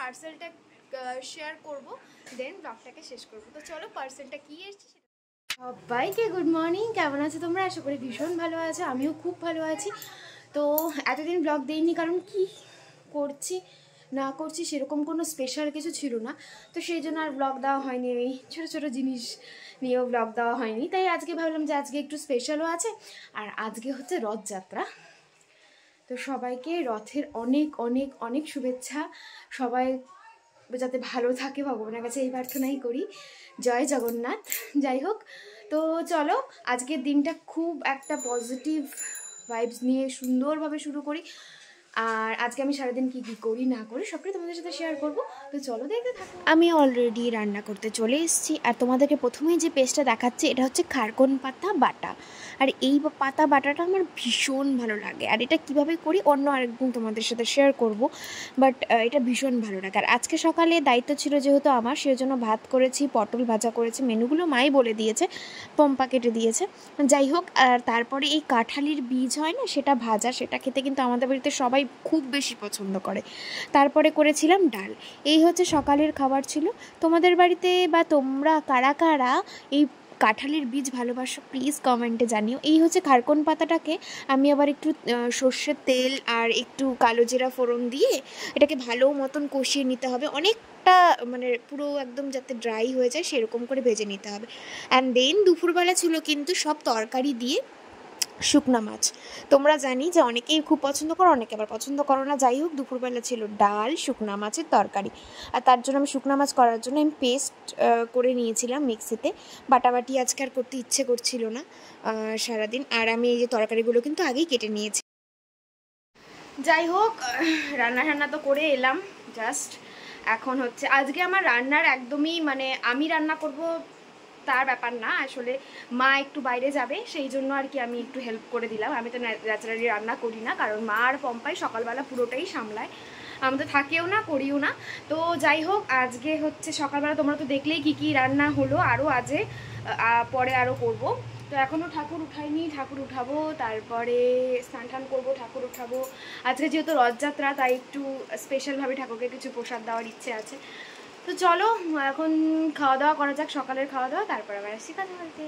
পার্সেলটা শেয়ার করব দেন ব্লগটাকে শেষ করব তো চলো পার্সেলটা কী এসছে সবাইকে গুড মর্নিং কেমন আছো তোমরা আশা করি ভীষণ ভালো আছো আমিও খুব ভালো আছি তো এতদিন ব্লগ দেইনি কারণ কি করছি না করছি সেরকম কোনো স্পেশাল কিছু ছিল না তো সেই জন্য আর ব্লগ দেওয়া হয়নি এই ছোটো ছোটো জিনিস নিয়েও ব্লগ দেওয়া হয়নি তাই আজকে ভাবলাম যে আজকে একটু স্পেশালও আছে আর আজকে হচ্ছে রথযাত্রা তো সবাইকে রথের অনেক অনেক অনেক শুভেচ্ছা সবাই যাতে ভালো থাকে ভগবানের কাছে এই প্রার্থনাই করি জয় জগন্নাথ যাই হোক তো চলো আজকের দিনটা খুব একটা পজিটিভ ভাইবস নিয়ে সুন্দরভাবে শুরু করি আর আজকে আমি সারাদিন কি কি করি না করি সবটাই তোমাদের সাথে শেয়ার করব তো চলো দেখতে থাকো আমি অলরেডি রান্না করতে চলে এসেছি আর তোমাদেরকে প্রথমেই যে পেস্টটা দেখাচ্ছে এটা হচ্ছে খারকন পাতা বাটা আর এই পাতা বাটাটা আমার ভীষণ ভালো লাগে আর এটা কিভাবে করি অন্য আরেকদিন তোমাদের সাথে শেয়ার করব বাট এটা ভীষণ ভালো লাগে আর আজকে সকালে দায়িত্ব ছিল যেহেতু আমার সেই জন্য ভাত করেছি পটল ভাজা করেছি মেনুগুলো মাই বলে দিয়েছে পম্পা কেটে দিয়েছে যাই হোক আর তারপরে এই কাঁঠালির বীজ হয় না সেটা ভাজা সেটা খেতে কিন্তু আমাদের বাড়িতে সবাই সবাই খুব বেশি পছন্দ করে তারপরে করেছিলাম ডাল এই হচ্ছে সকালের খাবার ছিল তোমাদের বাড়িতে বা তোমরা কারা কারা এই কাঁঠালের বীজ ভালোবাসো প্লিজ কমেন্টে জানিও এই হচ্ছে খারকন পাতাটাকে আমি আবার একটু সর্ষের তেল আর একটু কালো জিরা ফোড়ন দিয়ে এটাকে ভালো মতন কষিয়ে নিতে হবে অনেকটা মানে পুরো একদম যাতে ড্রাই হয়ে যায় সেরকম করে ভেজে নিতে হবে অ্যান্ড দেন দুপুরবেলা ছিল কিন্তু সব তরকারি দিয়ে শুকনা মাছ তোমরা জানি যে অনেকেই খুব পছন্দ করো অনেকে আবার পছন্দ করো না যাই হোক দুপুরবেলা ছিল ডাল শুকনা মাছের তরকারি আর তার জন্য আমি শুকনা মাছ করার জন্য আমি পেস্ট করে নিয়েছিলাম মিক্সিতে বাটাবাটি আজকে আর করতে ইচ্ছে করছিল না সারাদিন আর আমি এই যে তরকারিগুলো কিন্তু আগেই কেটে নিয়েছি যাই হোক রান্না টান্না তো করে এলাম জাস্ট এখন হচ্ছে আজকে আমার রান্নার একদমই মানে আমি রান্না করব তার ব্যাপার না আসলে মা একটু বাইরে যাবে সেই জন্য আর কি আমি একটু হেল্প করে দিলাম আমি তো ন্যাচারালি রান্না করি না কারণ মা আর পম্পাই সকালবেলা পুরোটাই সামলায় আমি তো থাকেও না করিও না তো যাই হোক আজকে হচ্ছে সকালবেলা তোমরা তো দেখলেই কি কি রান্না হলো আরও আজে পরে আরও করব তো এখনও ঠাকুর উঠাইনি ঠাকুর উঠাবো তারপরে স্নান টান করবো ঠাকুর উঠাবো আজকে যেহেতু রথযাত্রা তাই একটু স্পেশালভাবে ঠাকুরকে কিছু প্রসাদ দেওয়ার ইচ্ছে আছে তো চলো এখন খাওয়া দাওয়া করা যাক সকালের খাওয়া দাওয়া তারপর আবার আসছি কথা বলতে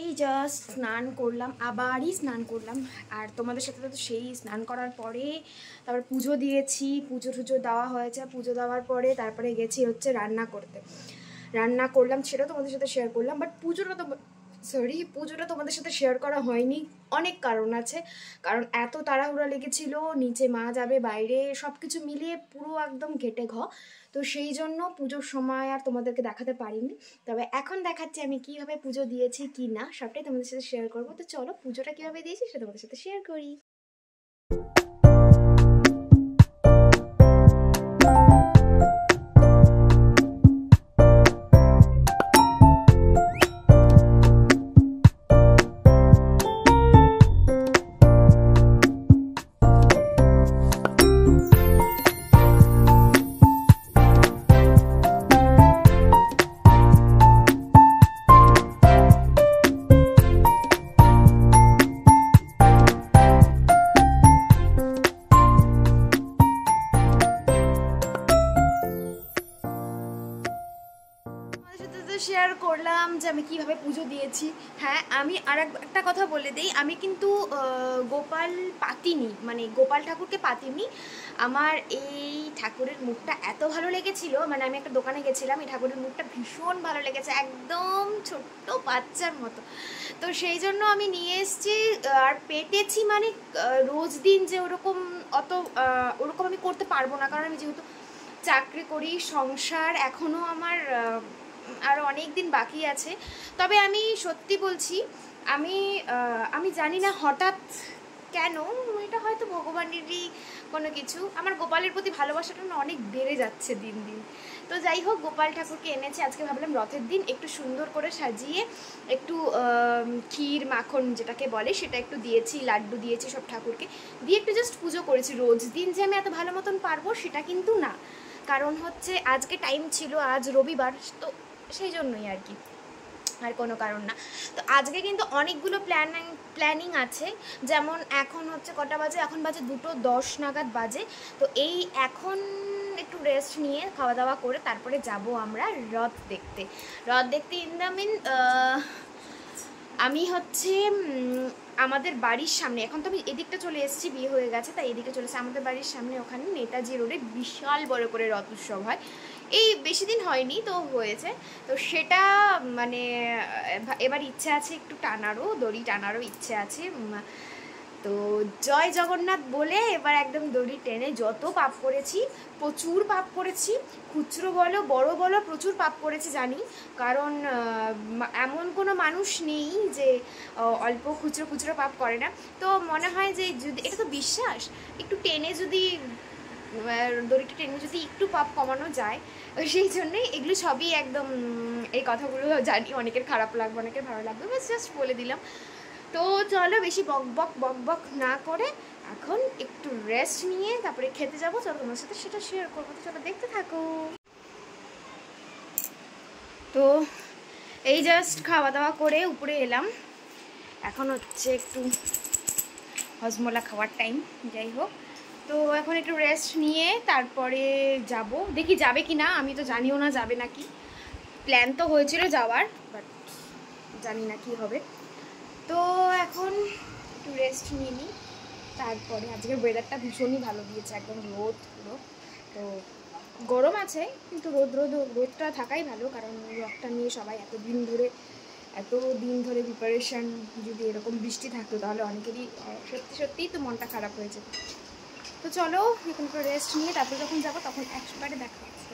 এই জাস্ট স্নান করলাম আবারই স্নান করলাম আর তোমাদের সাথে তো সেই স্নান করার পরে তারপর পুজো দিয়েছি পুজো টুজো দেওয়া হয়েছে পুজো দেওয়ার পরে তারপরে গেছি হচ্ছে রান্না করতে রান্না করলাম সেটা তোমাদের সাথে শেয়ার করলাম বাট পুজোটা তো সরি পুজোটা তোমাদের সাথে শেয়ার করা হয়নি অনেক কারণ আছে কারণ এত তাড়াহুড়া লেগেছিল নিচে মা যাবে বাইরে সব কিছু মিলিয়ে পুরো একদম ঘেটে ঘ তো সেই জন্য পুজোর সময় আর তোমাদেরকে দেখাতে পারিনি তবে এখন দেখাচ্ছি আমি কিভাবে পুজো দিয়েছি কি না সবটাই তোমাদের সাথে শেয়ার করবো তো চলো পুজোটা কিভাবে দিয়েছি সেটা তোমাদের সাথে শেয়ার করি বলে দেই আমি কিন্তু গোপাল পাতিনি মানে গোপাল ঠাকুরকে পাতিনি আমার এই ঠাকুরের মুখটা এত ভালো লেগেছিল মানে আমি একটা দোকানে গেছিলাম এই ঠাকুরের মুখটা ভীষণ ভালো লেগেছে একদম ছোট্ট বাচ্চার মতো তো সেই জন্য আমি নিয়ে এসছি আর পেটেছি মানে রোজ দিন যে ওরকম অত ওরকম আমি করতে পারবো না কারণ আমি যেহেতু চাকরি করি সংসার এখনও আমার আরও অনেক দিন বাকি আছে তবে আমি সত্যি বলছি আমি আমি জানি না হঠাৎ কেন এটা হয়তো ভগবানেরই কোনো কিছু আমার গোপালের প্রতি ভালোবাসাটা না অনেক বেড়ে যাচ্ছে দিন দিন তো যাই হোক গোপাল ঠাকুরকে এনেছি আজকে ভাবলাম রথের দিন একটু সুন্দর করে সাজিয়ে একটু ক্ষীর মাখন যেটাকে বলে সেটা একটু দিয়েছি লাড্ডু দিয়েছি সব ঠাকুরকে দিয়ে একটু জাস্ট পুজো করেছি রোজ দিন যে আমি এত ভালো মতন পারবো সেটা কিন্তু না কারণ হচ্ছে আজকে টাইম ছিল আজ রবিবার তো সেই জন্যই আর কি আর কোনো কারণ না তো আজকে কিন্তু অনেকগুলো প্ল্যানিং প্ল্যানিং আছে যেমন এখন হচ্ছে কটা বাজে এখন বাজে দুটো দশ নাগাদ বাজে তো এই এখন একটু রেস্ট নিয়ে খাওয়া দাওয়া করে তারপরে যাব আমরা রথ দেখতে রথ দেখতে ইন দ্য মিন আমি হচ্ছে আমাদের বাড়ির সামনে এখন তো আমি এদিকটা চলে এসেছি বিয়ে হয়ে গেছে তাই এদিকে চলে এসেছি আমাদের বাড়ির সামনে ওখানে নেতাজি রোডে বিশাল বড় করে রথ উৎসব হয় এই বেশি দিন হয়নি তো হয়েছে তো সেটা মানে এবার ইচ্ছে আছে একটু টানারও দড়ি টানারও ইচ্ছে আছে তো জয় জগন্নাথ বলে এবার একদম দড়ি টেনে যত পাপ করেছি প্রচুর পাপ করেছি খুচরো বলো বড় বলো প্রচুর পাপ করেছি জানি কারণ এমন কোনো মানুষ নেই যে অল্প খুচরো খুচরো পাপ করে না তো মনে হয় যে যদি এটা তো বিশ্বাস একটু টেনে যদি দড়িটা টেনে যদি একটু পাপ কমানো যায় সেই জন্যে এগুলো সবই একদম এই কথাগুলো জানি অনেকের খারাপ লাগবে অনেকের ভালো লাগবে বাস জাস্ট বলে দিলাম তো চলো বেশি বক বক বক বক না করে এখন একটু রেস্ট নিয়ে তারপরে খেতে যাবো চলো তোমার সাথে সেটা শেয়ার করবো তো চলো দেখতে থাকো তো এই জাস্ট খাওয়া দাওয়া করে উপরে এলাম এখন হচ্ছে একটু হজমলা খাওয়ার টাইম যাই হোক তো এখন একটু রেস্ট নিয়ে তারপরে যাব দেখি যাবে কি না আমি তো জানিও না যাবে নাকি প্ল্যান তো হয়েছিল যাওয়ার বাট জানি না কি হবে তো এখন একটু রেস্ট নিয়ে নিই তারপরে আজকের ওয়েদারটা ভীষণই ভালো দিয়েছে একদম রোদ পুরো তো গরম আছে কিন্তু রোদ রোদ রোদটা থাকাই ভালো কারণ রোগটা নিয়ে সবাই এতদিন ধরে এত দিন ধরে প্রিপারেশান যদি এরকম বৃষ্টি থাকতো তাহলে অনেকেরই সত্যি সত্যিই তো মনটা খারাপ হয়ে যেত তো চলো এখন একটু রেস্ট নিয়ে তারপর যখন যাবো তখন একবারে দেখা হচ্ছে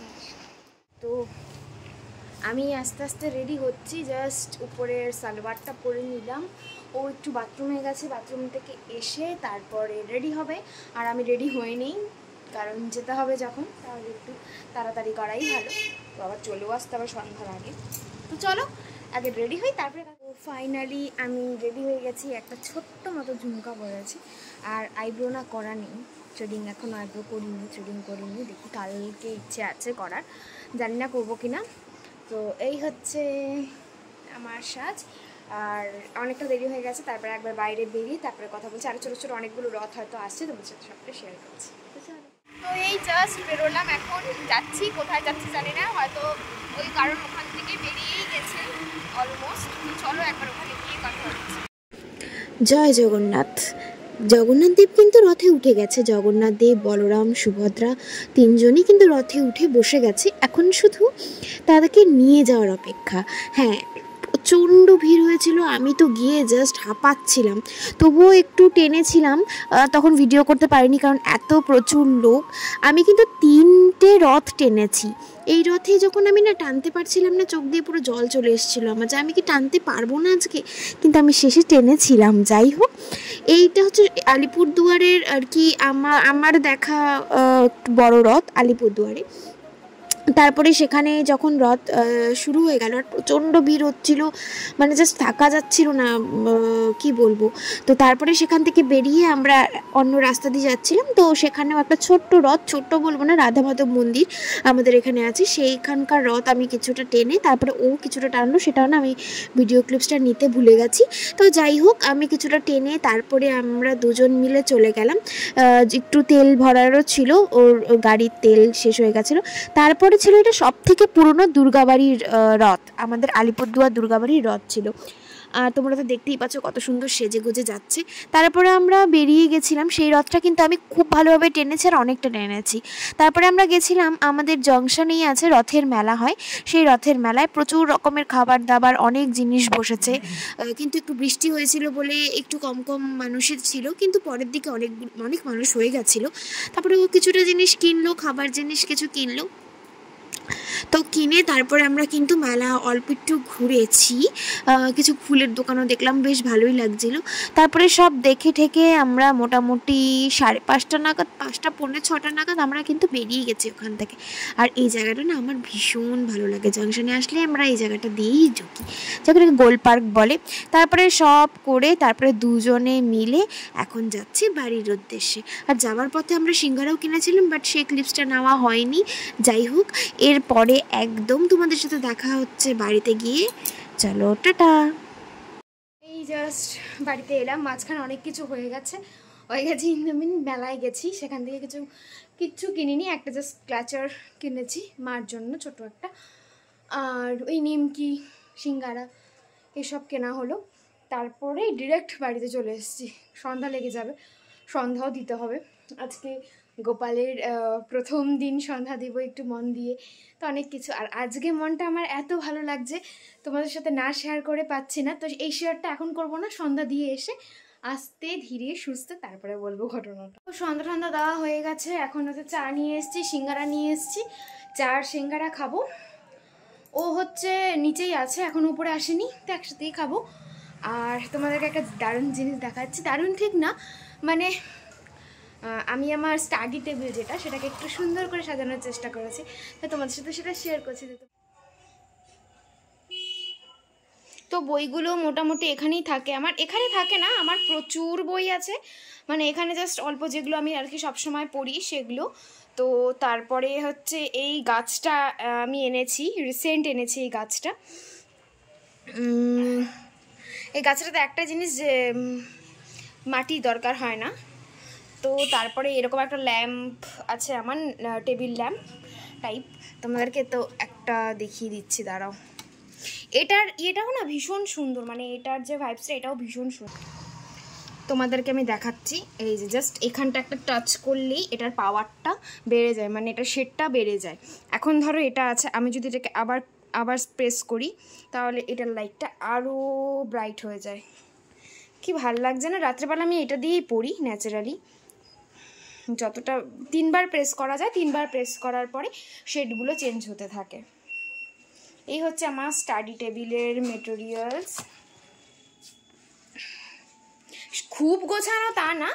তো আমি আস্তে আস্তে রেডি হচ্ছি জাস্ট উপরের সালোয়ারটা পরে নিলাম ও একটু বাথরুমে গেছে বাথরুম থেকে এসে তারপরে রেডি হবে আর আমি রেডি হয়ে নেই কারণ যেতে হবে যখন তাহলে একটু তাড়াতাড়ি করাই ভালো তো আবার চলেও আসতে হবে সন্ধ্যার আগে তো চলো আগে রেডি হই তারপরে ফাইনালি আমি রেডি হয়ে গেছি একটা ছোট্ট মতো ঝুমকা পরেছি আর আইব্রো না করা নেই ট্রেডিং এখন আইব্রো করিনি ট্রেডিং করিনি দেখি কালকে ইচ্ছে আছে করার জানি না করবো কি না তো এই হচ্ছে আমার সাজ আর অনেকটা দেরি হয়ে গেছে তারপরে একবার বাইরে বেরিয়ে তারপরে কথা বলছি আরও ছোটো ছোটো অনেকগুলো রথ হয়তো আসছে তোমার সাথে সবটা শেয়ার করছি তো এই জাস্ট বেরোলাম এখন যাচ্ছি কোথায় যাচ্ছি জানি না হয়তো ওই কারণ ওখান থেকে বেরিয়েই গেছে অলমোস্ট চলো একবার ওখানে গিয়ে কথা হচ্ছে জয় জগন্নাথ জগন্নাথ দেব কিন্তু রথে উঠে গেছে জগন্নাথ দেব বলরাম সুভদ্রা তিনজনই কিন্তু রথে উঠে বসে গেছে এখন শুধু তাদেরকে নিয়ে যাওয়ার অপেক্ষা হ্যাঁ প্রচণ্ড ভিড় হয়েছিল আমি তো গিয়ে জাস্ট হাঁপাচ্ছিলাম তবুও একটু টেনেছিলাম তখন ভিডিও করতে পারিনি কারণ এত প্রচুর লোক আমি কিন্তু তিনটে রথ টেনেছি এই রথে যখন আমি না টানতে পারছিলাম না চোখ দিয়ে পুরো জল চলে এসেছিলো আমার যে আমি কি টানতে পারবো না আজকে কিন্তু আমি শেষে টেনেছিলাম যাই হোক এইটা হচ্ছে আলিপুরদুয়ারের আর কি আমার আমার দেখা বড় রথ আলিপুরদুয়ারে তারপরে সেখানে যখন রথ শুরু হয়ে গেল আর প্রচণ্ড ভিড় হচ্ছিল মানে জাস্ট থাকা যাচ্ছিল না কি বলবো তো তারপরে সেখান থেকে বেরিয়ে আমরা অন্য রাস্তা দিয়ে যাচ্ছিলাম তো সেখানেও একটা ছোট্ট রথ ছোট্ট বলবো না রাধা মাধব মন্দির আমাদের এখানে আছে সেইখানকার রথ আমি কিছুটা টেনে তারপরে ও কিছুটা টানলো সেটাও না আমি ভিডিও ক্লিপসটা নিতে ভুলে গেছি তো যাই হোক আমি কিছুটা টেনে তারপরে আমরা দুজন মিলে চলে গেলাম একটু তেল ভরারও ছিল ওর গাড়ির তেল শেষ হয়ে গেছিলো তারপরে মনে ছিল এটা সব থেকে পুরনো দুর্গাবাড়ির রথ আমাদের আলিপুরদুয়ার দুর্গাবাড়ির রথ ছিল আর তোমরা তো দেখতেই পাচ্ছ কত সুন্দর সেজে গুজে যাচ্ছে তারপরে আমরা বেরিয়ে গেছিলাম সেই রথটা কিন্তু আমি খুব ভালোভাবে টেনেছি আর অনেকটা টেনেছি তারপরে আমরা গেছিলাম আমাদের জংশনেই আছে রথের মেলা হয় সেই রথের মেলায় প্রচুর রকমের খাবার দাবার অনেক জিনিস বসেছে কিন্তু একটু বৃষ্টি হয়েছিল বলে একটু কম কম মানুষের ছিল কিন্তু পরের দিকে অনেক অনেক মানুষ হয়ে গেছিলো তারপরে ও কিছুটা জিনিস কিনলো খাবার জিনিস কিছু কিনলো তো কিনে তারপরে আমরা কিন্তু মেলা অল্প একটু ঘুরেছি কিছু ফুলের দোকানও দেখলাম বেশ ভালোই লাগছিল তারপরে সব দেখে ঠেকে আমরা মোটামুটি সাড়ে পাঁচটা নাগাদ পাঁচটা পৌনে ছটা নাগাদ আমরা কিন্তু বেরিয়ে গেছি ওখান থেকে আর এই জায়গাটা না আমার ভীষণ ভালো লাগে জাংশনে আসলে আমরা এই জায়গাটা দিয়েই ঢুকি যাকে গোল পার্ক বলে তারপরে সব করে তারপরে দুজনে মিলে এখন যাচ্ছি বাড়ির উদ্দেশ্যে আর যাওয়ার পথে আমরা সিঙ্গারাও কিনেছিলাম বাট সে ক্লিপসটা নেওয়া হয়নি যাই হোক এর পরে একদম তোমাদের সাথে দেখা হচ্ছে বাড়িতে গিয়ে চলো টাটা এই জাস্ট বাড়িতে এলাম মাঝখানে অনেক কিছু হয়ে গেছে হয়ে গেছি ইন্দমিন মেলায় গেছি সেখান থেকে কিছু কিচ্ছু কিনিনি একটা জাস্ট ক্লাচার কিনেছি মার জন্য ছোট একটা আর ওই নিমকি সিঙ্গারা এসব কেনা হলো তারপরেই ডিরেক্ট বাড়িতে চলে এসেছি সন্ধ্যা লেগে যাবে সন্ধ্যাও দিতে হবে আজকে গোপালের প্রথম দিন সন্ধ্যা দেব একটু মন দিয়ে তো অনেক কিছু আর আজকে মনটা আমার এত ভালো লাগছে তোমাদের সাথে না শেয়ার করে পাচ্ছি না তো এই শেয়ারটা এখন করব না সন্ধ্যা দিয়ে এসে আস্তে ধীরে সুস্থে তারপরে বলবো ঘটনাটা সন্ধ্যা সন্ধ্যা দেওয়া হয়ে গেছে এখন হচ্ছে চা নিয়ে এসছি সিঙ্গারা নিয়ে এসছি চার সিঙ্গারা খাবো ও হচ্ছে নিচেই আছে এখন উপরে আসেনি তো একসাথেই খাবো আর তোমাদেরকে একটা দারুণ জিনিস দেখাচ্ছি দারুণ ঠিক না মানে আমি আমার স্টাডি টেবিল যেটা সেটাকে একটু সুন্দর করে সাজানোর চেষ্টা করেছি তো তোমাদের সাথে সেটা শেয়ার করছি তো বইগুলো মোটামুটি এখানেই থাকে আমার এখানে থাকে না আমার প্রচুর বই আছে মানে এখানে জাস্ট অল্প যেগুলো আমি আর কি সবসময় পড়ি সেগুলো তো তারপরে হচ্ছে এই গাছটা আমি এনেছি রিসেন্ট এনেছি এই গাছটা এই গাছটাতে একটা জিনিস যে মাটি দরকার হয় না তো তারপরে এরকম একটা ল্যাম্প আছে আমার টেবিল ল্যাম্প টাইপ তোমাদেরকে তো একটা দেখিয়ে দিচ্ছি দাঁড়াও এটার এটাও না ভীষণ সুন্দর মানে এটার যে ভাইবসটা এটাও ভীষণ সুন্দর তোমাদেরকে আমি দেখাচ্ছি এই যে জাস্ট এখানটা একটা টাচ করলেই এটার পাওয়ারটা বেড়ে যায় মানে এটা শেডটা বেড়ে যায় এখন ধরো এটা আছে আমি যদি এটাকে আবার আবার প্রেস করি তাহলে এটার লাইটটা আরও ব্রাইট হয়ে যায় কি ভাল লাগছে না রাত্রেবেলা আমি এটা দিয়েই পড়ি ন্যাচারালি যতটা তিনবার প্রেস করা যায় তিনবার প্রেস করার পরে শেডগুলো চেঞ্জ হতে থাকে এই হচ্ছে আমার স্টাডি টেবিলের মেটেরিয়ালস খুব গোছানো তা না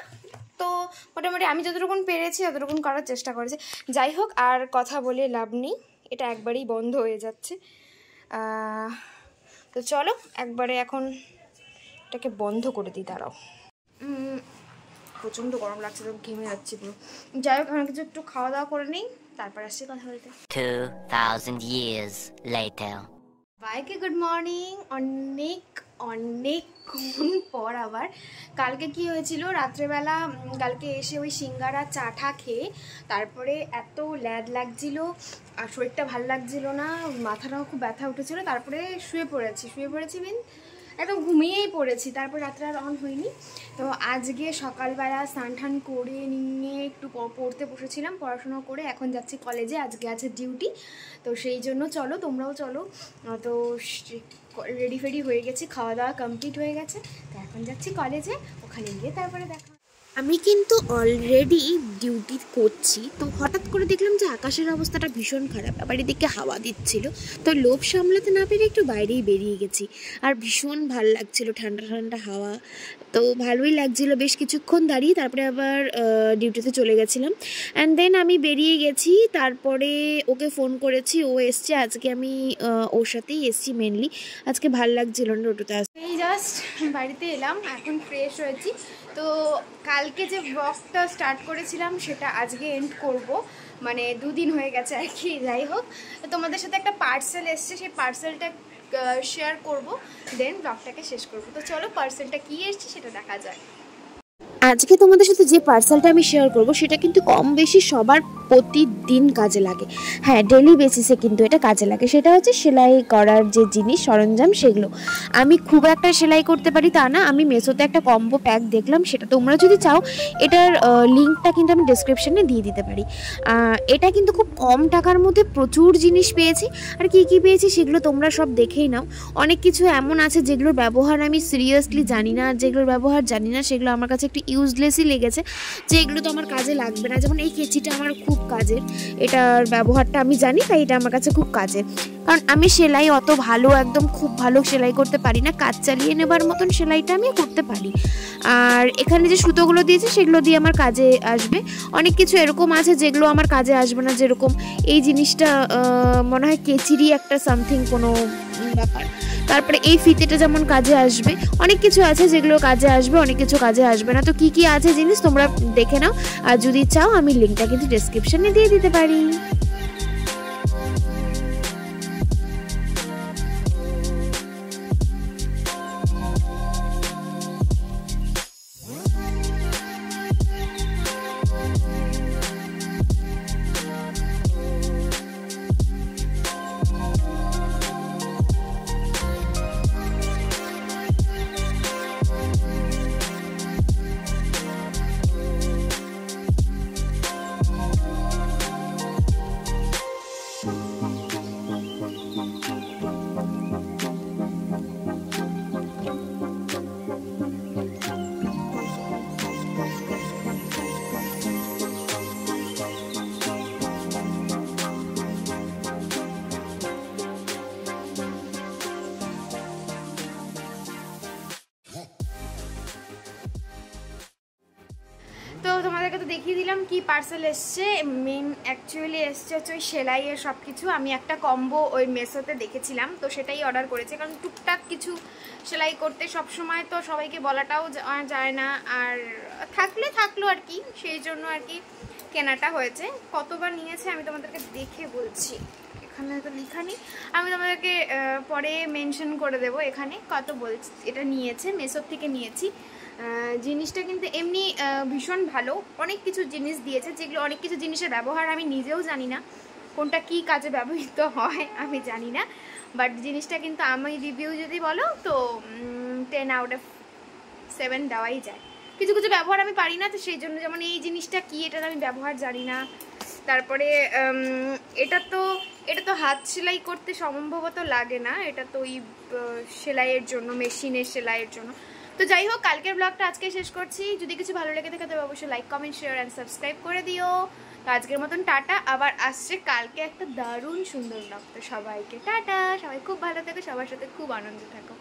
তো মোটামুটি আমি যতটুকুন পেরেছি ততটুকু করার চেষ্টা করেছি যাই হোক আর কথা বলে লাভ নেই এটা একবারেই বন্ধ হয়ে যাচ্ছে তো চলো একবারে এখন এটাকে বন্ধ করে দিই দাঁড়াও প্রচণ্ড গরম লাগছে তো ঘেমে যাচ্ছি পুরো যাই হোক আমি কিছু একটু খাওয়া দাওয়া করে নিই তারপর আসছি কথা বলতে বাইকে গুড মর্নিং অনেক অনেকক্ষণ পর আবার কালকে কি হয়েছিল রাত্রেবেলা কালকে এসে ওই সিঙ্গারা চাটা খেয়ে তারপরে এত ল্যাদ লাগছিল আর শরীরটা ভালো লাগছিল না মাথাটাও খুব ব্যথা উঠেছিল তারপরে শুয়ে পড়েছি শুয়ে পড়েছি মিন একদম ঘুমিয়েই পড়েছি তারপর রাত্রে আর অন হয়নি তো আজকে সকালবেলা স্নান ঠান করে নিয়ে একটু পড়তে বসেছিলাম পড়াশোনা করে এখন যাচ্ছি কলেজে আজকে আছে ডিউটি তো সেই জন্য চলো তোমরাও চলো তো রেডি ফেডি হয়ে গেছি খাওয়া দাওয়া কমপ্লিট হয়ে গেছে তো এখন যাচ্ছি কলেজে ওখানে গিয়ে তারপরে দেখা আমি কিন্তু অলরেডি ডিউটি করছি তো হঠাৎ করে দেখলাম যে আকাশের অবস্থাটা ভীষণ খারাপ আবার এদিকে হাওয়া দিচ্ছিল তো লোভ সামলাতে না পেরে একটু বাইরেই বেরিয়ে গেছি আর ভীষণ ভাল লাগছিল ঠান্ডা ঠান্ডা হাওয়া তো ভালোই লাগছিল বেশ কিছুক্ষণ দাঁড়িয়ে তারপরে আবার ডিউটিতে চলে গেছিলাম অ্যান্ড দেন আমি বেরিয়ে গেছি তারপরে ওকে ফোন করেছি ও এসছে আজকে আমি ওর সাথেই এসছি মেনলি আজকে ভাল লাগছিল না টোটোতে আসতে এই জাস্ট বাড়িতে এলাম এখন ফ্রেশ হয়েছি তো কালকে যে ব্লগটা স্টার্ট করেছিলাম সেটা আজকে এন্ড করব মানে দুদিন হয়ে গেছে আর কি যাই হোক তোমাদের সাথে একটা পার্সেল এসছে সেই পার্সেলটা শেয়ার করব দেন ব্লগটাকে শেষ করব তো চলো পার্সেলটা কী এসছে সেটা দেখা যায় আজকে তোমাদের সাথে যে পার্সেলটা আমি শেয়ার করব সেটা কিন্তু কম বেশি সবার প্রতিদিন কাজে লাগে হ্যাঁ ডেলি বেসিসে কিন্তু এটা কাজে লাগে সেটা হচ্ছে সেলাই করার যে জিনিস সরঞ্জাম সেগুলো আমি খুব একটা সেলাই করতে পারি তা না আমি মেসোতে একটা কম্বো প্যাক দেখলাম সেটা তোমরা যদি চাও এটার লিঙ্কটা কিন্তু আমি ডিসক্রিপশানে দিয়ে দিতে পারি এটা কিন্তু খুব কম টাকার মধ্যে প্রচুর জিনিস পেয়েছি আর কি কি পেয়েছি সেগুলো তোমরা সব দেখেই নাও অনেক কিছু এমন আছে যেগুলোর ব্যবহার আমি সিরিয়াসলি জানি না যেগুলোর ব্যবহার জানি না সেগুলো আমার কাছে একটু ইউজলেসই লেগেছে যে এগুলো তো আমার কাজে লাগবে না যেমন এই কেচিটা আমার খুব কাজের এটার ব্যবহারটা আমি জানি তাই এটা আমার কাছে খুব কাজের কারণ আমি সেলাই অত ভালো একদম খুব ভালো সেলাই করতে পারি না কাজ চালিয়ে নেবার মতন সেলাইটা আমি করতে পারি আর এখানে যে সুতোগুলো দিয়েছে সেগুলো দিয়ে আমার কাজে আসবে অনেক কিছু এরকম আছে যেগুলো আমার কাজে আসবে না যেরকম এই জিনিসটা মনে হয় কেচিরি একটা সামথিং কোনো ব্যাপার তারপরে এই ফিতেটা যেমন কাজে আসবে অনেক কিছু আছে যেগুলো কাজে আসবে অনেক কিছু কাজে আসবে না তো কি কি আছে জিনিস তোমরা দেখে নাও আর যদি চাও আমি লিঙ্কটা কিন্তু ডেসক্রিপশানে দিয়ে দিতে পারি কি পার্সেল এসছে মেন অ্যাকচুয়ালি এসছে হচ্ছে ওই সেলাইয়ের সব কিছু আমি একটা কম্বো ওই মেসোতে দেখেছিলাম তো সেটাই অর্ডার করেছি কারণ টুকটাক কিছু সেলাই করতে সব সময় তো সবাইকে বলাটাও যায় না আর থাকলে থাকলো আর কি সেই জন্য আর কি কেনাটা হয়েছে কতবার নিয়েছে আমি তোমাদেরকে দেখে বলছি এখানে তো লেখা নেই আমি তোমাদেরকে পরে মেনশন করে দেব এখানে কত বলছি এটা নিয়েছে মেসোর থেকে নিয়েছি জিনিসটা কিন্তু এমনি ভীষণ ভালো অনেক কিছু জিনিস দিয়েছে যেগুলো অনেক কিছু জিনিসের ব্যবহার আমি নিজেও জানি না কোনটা কি কাজে ব্যবহৃত হয় আমি জানি না বাট জিনিসটা কিন্তু আমি রিভিউ যদি বলো তো টেন আউট অফ সেভেন দেওয়াই যায় কিছু কিছু ব্যবহার আমি পারি না তো সেই জন্য যেমন এই জিনিসটা কি এটার আমি ব্যবহার জানি না তারপরে এটা তো এটা তো হাত সেলাই করতে সম্ভবত লাগে না এটা তো ওই সেলাইয়ের জন্য মেশিনের সেলাইয়ের জন্য তো যাই হোক কালকের ব্লগটা আজকে শেষ করছি যদি কিছু ভালো লেগে থাকে তবে অবশ্যই like comment share and subscribe করে দিও তো আজকের মতন টাটা আবার আসছে কালকে একটা দারুণ সুন্দর ব্লগ তো সবাইকে টাটা সবাই খুব ভালো থাকো সবার সাথে খুব আনন্দ থাকো